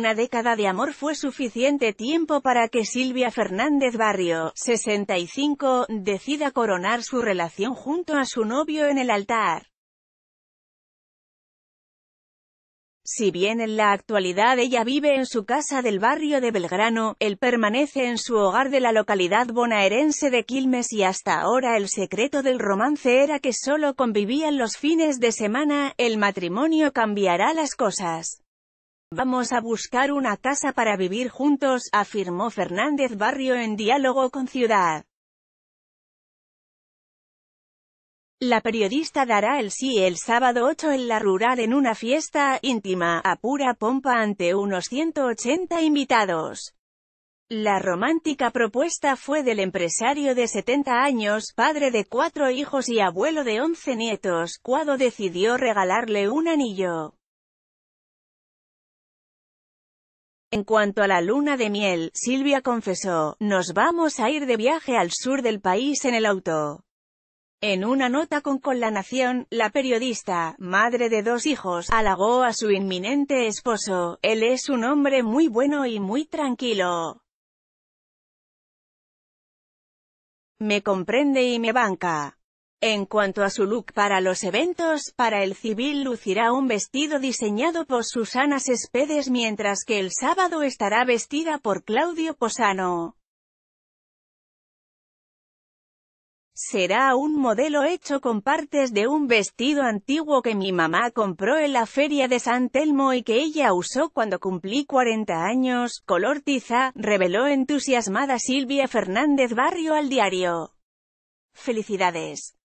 una década de amor fue suficiente tiempo para que Silvia Fernández Barrio, 65, decida coronar su relación junto a su novio en el altar. Si bien en la actualidad ella vive en su casa del barrio de Belgrano, él permanece en su hogar de la localidad bonaerense de Quilmes y hasta ahora el secreto del romance era que solo convivían los fines de semana, el matrimonio cambiará las cosas. Vamos a buscar una casa para vivir juntos, afirmó Fernández Barrio en diálogo con Ciudad. La periodista dará el sí el sábado 8 en la rural en una fiesta íntima, a pura pompa ante unos 180 invitados. La romántica propuesta fue del empresario de 70 años, padre de cuatro hijos y abuelo de 11 nietos, cuando decidió regalarle un anillo. En cuanto a la luna de miel, Silvia confesó, nos vamos a ir de viaje al sur del país en el auto. En una nota con Con la Nación, la periodista, madre de dos hijos, halagó a su inminente esposo, él es un hombre muy bueno y muy tranquilo. Me comprende y me banca. En cuanto a su look para los eventos, para el civil lucirá un vestido diseñado por Susana Cespedes mientras que el sábado estará vestida por Claudio Posano. Será un modelo hecho con partes de un vestido antiguo que mi mamá compró en la feria de San Telmo y que ella usó cuando cumplí 40 años, color tiza, reveló entusiasmada Silvia Fernández Barrio al diario. Felicidades.